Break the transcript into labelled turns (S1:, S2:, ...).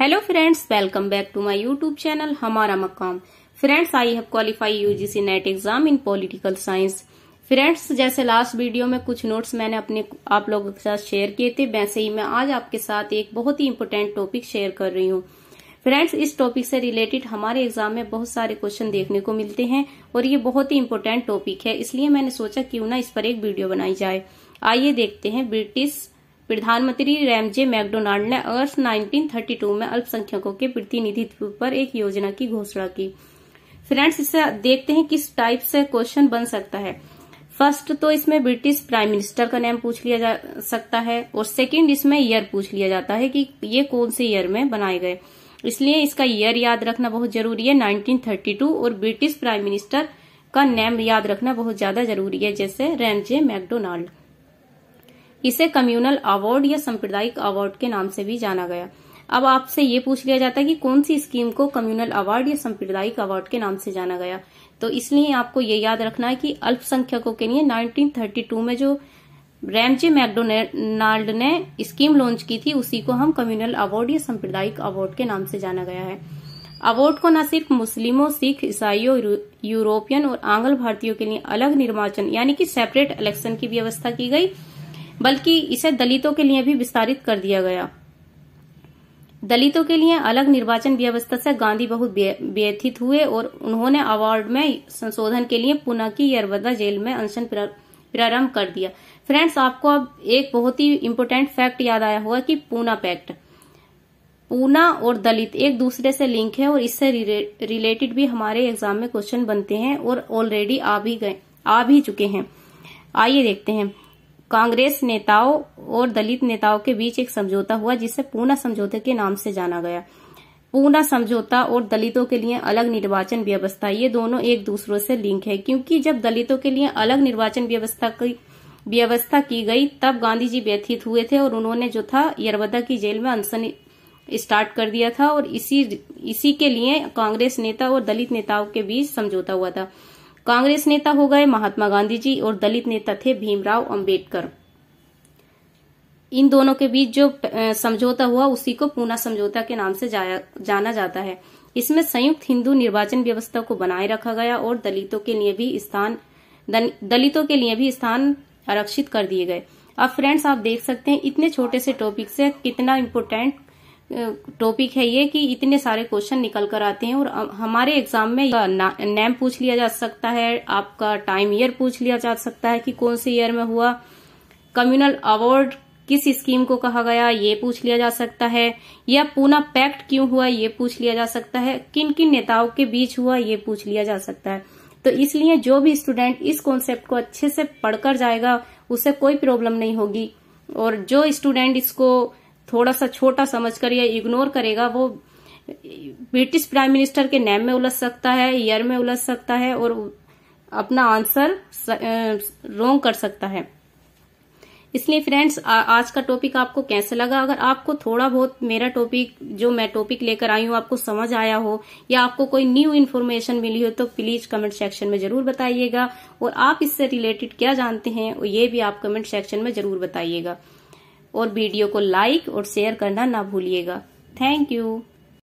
S1: hello friends welcome back to my YouTube channel हमारा मकाम friends I have qualify UGC NET exam in political science friends जैसे last video में कुछ notes मैंने अपने आप लोगों के साथ शेयर किए थे वैसे ही मैं आज आपके साथ एक बहुत ही इम्पोर्टेंट टॉपिक शेयर कर रही हूँ फ्रेंड्स इस टॉपिक से रिलेटेड हमारे एग्जाम में बहुत सारे क्वेश्चन देखने को मिलते हैं और ये बहुत ही इम्पोर्टेंट टॉपिक है इसलिए मैंने सोचा क्यों ना इस पर एक वीडियो बनाई जाए आइए देखते हैं ब्रिटिश प्रधानमंत्री रैमजे मैकडोनाल्ड ने अगस्त 1932 में अल्पसंख्यकों के प्रतिनिधित्व पर एक योजना की घोषणा की फ्रेंड्स इसे देखते हैं किस टाइप से क्वेश्चन बन सकता है फर्स्ट तो इसमें ब्रिटिश प्राइम मिनिस्टर का नेम पूछ लिया जा सकता है और सेकंड इसमें ईयर पूछ लिया जाता है कि ये कौन से ईयर में बनाए गए इसलिए इसका ईयर याद रखना बहुत जरूरी है 1932 और ब्रिटिश प्राइम मिनिस्टर का नेम याद रखना बहुत ज्यादा जरूरी है जैसे रैमजे मैकडोनाल्ड इसे कम्युनल अवार्ड या सांप्रदायिक अवार्ड के नाम से भी जाना गया अब आपसे ये पूछ लिया जाता है कि कौन सी स्कीम को कम्युनल अवार्ड या सांप्रदायिक अवार्ड के नाम से जाना गया तो इसलिए आपको ये याद रखना है कि अल्पसंख्यकों के लिए 1932 में जो रैमजे मैकडोनाल्ड ने स्कीम लॉन्च की थी उसी को हम कम्युनल अवार्ड या सांप्रदायिक अवार्ड के नाम से जाना गया है अवार्ड को न सिर्फ मुस्लिमों सिख ईसाइयों यूरोपियन और आंग्ल भारतीयों के लिए अलग निर्वाचन यानी कि सेपरेट इलेक्शन की व्यवस्था की गई बल्कि इसे दलितों के लिए भी विस्तारित कर दिया गया दलितों के लिए अलग निर्वाचन व्यवस्था से गांधी बहुत व्यथित हुए और उन्होंने अवार्ड में संशोधन के लिए पुनः की यरवदा जेल में अनशन प्रारंभ कर दिया फ्रेंड्स आपको अब एक बहुत ही इम्पोर्टेंट फैक्ट याद आया होगा कि पूना पैक्ट पूना और दलित एक दूसरे से लिंक है और इससे रिलेटेड भी हमारे एग्जाम में क्वेश्चन बनते हैं और ऑलरेडी आ भी गए आ भी चुके हैं आइए देखते हैं कांग्रेस नेताओं और दलित नेताओं के बीच एक समझौता हुआ जिसे पूना समझौते के नाम से जाना गया पूना समझौता और दलितों के लिए अलग निर्वाचन व्यवस्था ये दोनों एक दूसरों से लिंक है क्योंकि जब दलितों के लिए अलग निर्वाचन व्यवस्था की व्यवस्था की गई तब गांधी जी व्यथित हुए थे और उन्होंने जो था यरवदा की जेल में अनशन स्टार्ट कर दिया था और इसी इसी के लिए कांग्रेस नेता और दलित नेताओं के बीच समझौता हुआ था कांग्रेस नेता हो गए महात्मा गांधी जी और दलित नेता थे भीमराव अंबेडकर इन दोनों के बीच जो समझौता हुआ उसी को पूना समझौता के नाम से जाना जाता है इसमें संयुक्त हिंदू निर्वाचन व्यवस्था को बनाए रखा गया और दलितों के लिए भी स्थान दलितों के लिए भी स्थान आरक्षित कर दिए गए अब फ्रेंड्स आप देख सकते हैं इतने छोटे से टॉपिक से कितना इम्पोर्टेंट टॉपिक है ये कि इतने सारे क्वेश्चन निकल कर आते हैं और हमारे एग्जाम में नेम पूछ लिया जा सकता है आपका टाइम ईयर पूछ लिया जा सकता है कि कौन से ईयर में हुआ कम्युनल अवार्ड किस स्कीम को कहा गया ये पूछ लिया जा सकता है या पूना पैक्ट क्यों हुआ ये पूछ लिया जा सकता है किन किन नेताओं के बीच हुआ ये पूछ लिया जा सकता है तो इसलिए जो भी स्टूडेंट इस कॉन्सेप्ट को अच्छे से पढ़कर जाएगा उसे कोई प्रॉब्लम नहीं होगी और जो स्टूडेंट इसको थोड़ा सा छोटा समझकर या इग्नोर करेगा वो ब्रिटिश प्राइम मिनिस्टर के नेम में उलझ सकता है ईयर में उलझ सकता है और अपना आंसर रोंग कर सकता है इसलिए फ्रेंड्स आज का टॉपिक आपको कैसे लगा अगर आपको थोड़ा बहुत मेरा टॉपिक जो मैं टॉपिक लेकर आई हूँ आपको समझ आया हो या आपको कोई न्यू इन्फॉर्मेशन मिली हो तो प्लीज कमेंट सेक्शन में जरूर बताइएगा और आप इससे रिलेटेड क्या जानते हैं ये भी आप कमेंट सेक्शन में जरूर बताइएगा और वीडियो को लाइक और शेयर करना ना भूलिएगा थैंक यू